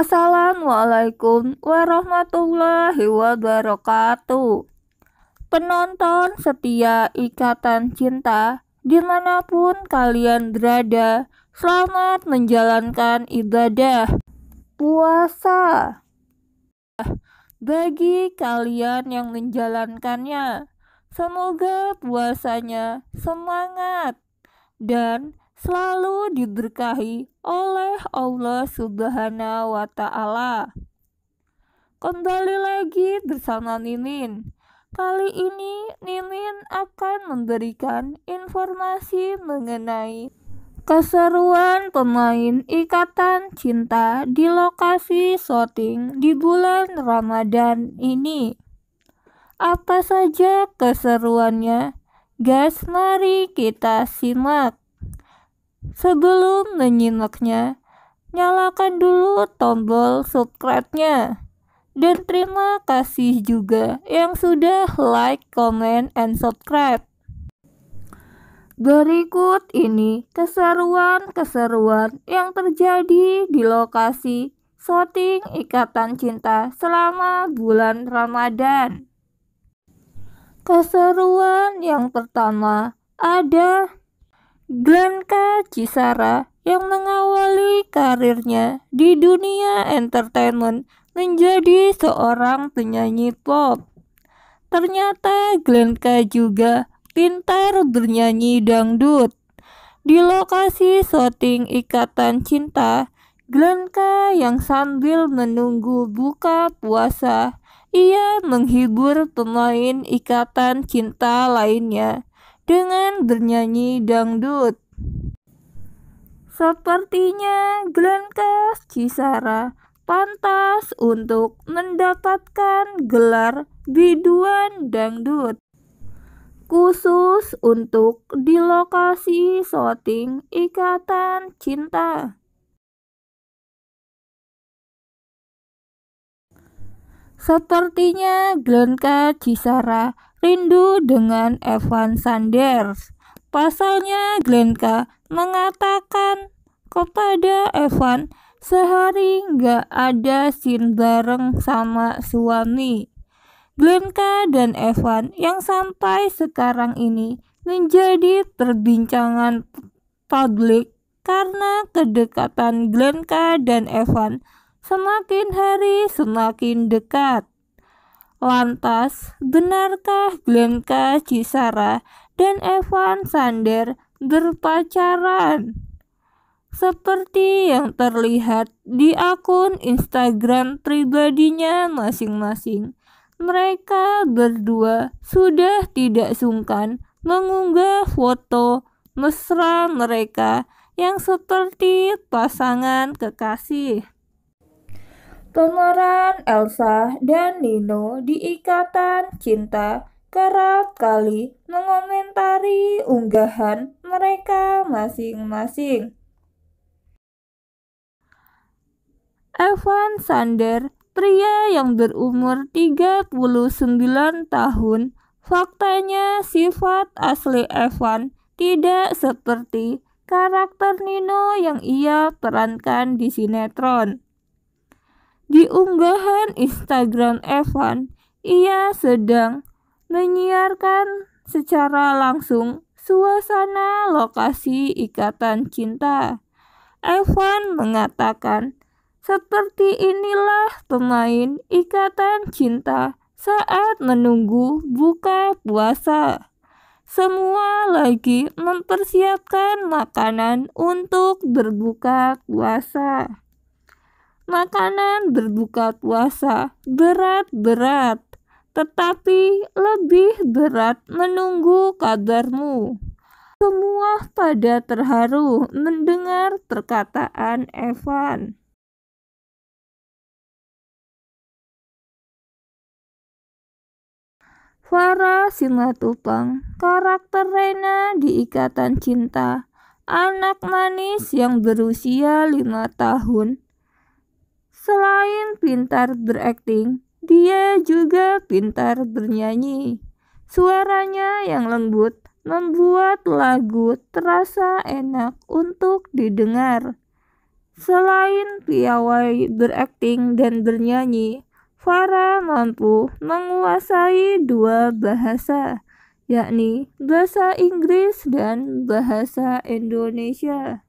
Assalamualaikum warahmatullahi wabarakatuh. Penonton setia Ikatan Cinta, dimanapun kalian berada, selamat menjalankan ibadah puasa. Bagi kalian yang menjalankannya, semoga puasanya semangat dan selalu diberkahi oleh Allah Subhanahu wa taala. Kembali lagi bersama Ninin. Kali ini Ninin akan memberikan informasi mengenai keseruan pemain Ikatan Cinta di lokasi syuting di bulan Ramadan ini. Apa saja keseruannya? Guys, mari kita simak. Sebelum menyimaknya, nyalakan dulu tombol subscribe-nya. Dan terima kasih juga yang sudah like, comment, and subscribe. Berikut ini keseruan-keseruan yang terjadi di lokasi syuting Ikatan Cinta selama bulan Ramadan. Keseruan yang pertama ada Blanca Cisara yang mengawali karirnya di dunia entertainment menjadi seorang penyanyi pop. Ternyata Glenka juga pintar bernyanyi dangdut. Di lokasi syuting Ikatan Cinta, Glenka yang sambil menunggu buka puasa, ia menghibur pemain Ikatan Cinta lainnya dengan bernyanyi dangdut. Sepertinya Glencairn Cisara pantas untuk mendapatkan gelar biduan dangdut khusus untuk di lokasi syuting Ikatan Cinta. Sepertinya Glenka Cisara rindu dengan Evan Sanders. Pasalnya Glenka mengatakan kepada Evan sehari nggak ada sin bareng sama suami. Glenka dan Evan yang sampai sekarang ini menjadi perbincangan publik karena kedekatan Glenka dan Evan semakin hari semakin dekat. Lantas, benarkah Blanca Cisara dan Evan Sander berpacaran? Seperti yang terlihat di akun Instagram pribadinya masing-masing, mereka berdua sudah tidak sungkan mengunggah foto mesra mereka yang seperti pasangan kekasih. Pemeran Elsa dan Nino di Ikatan Cinta kerap kali mengomentari unggahan mereka masing-masing. Evan Sander, pria yang berumur 39 tahun, faktanya sifat asli Evan tidak seperti karakter Nino yang ia perankan di sinetron. Di unggahan Instagram Evan, ia sedang menyiarkan secara langsung suasana lokasi ikatan cinta. Evan mengatakan, seperti inilah pemain ikatan cinta saat menunggu buka puasa. Semua lagi mempersiapkan makanan untuk berbuka puasa makanan berbuka puasa berat-berat, tetapi lebih berat menunggu kabarmu. Semua pada terharu mendengar perkataan Evan. Farah Singatupang, karakter Rena di Ikatan Cinta, anak manis yang berusia lima tahun Selain pintar berakting, dia juga pintar bernyanyi. Suaranya yang lembut membuat lagu terasa enak untuk didengar. Selain piawai berakting dan bernyanyi, Farah mampu menguasai dua bahasa, yakni bahasa Inggris dan bahasa Indonesia.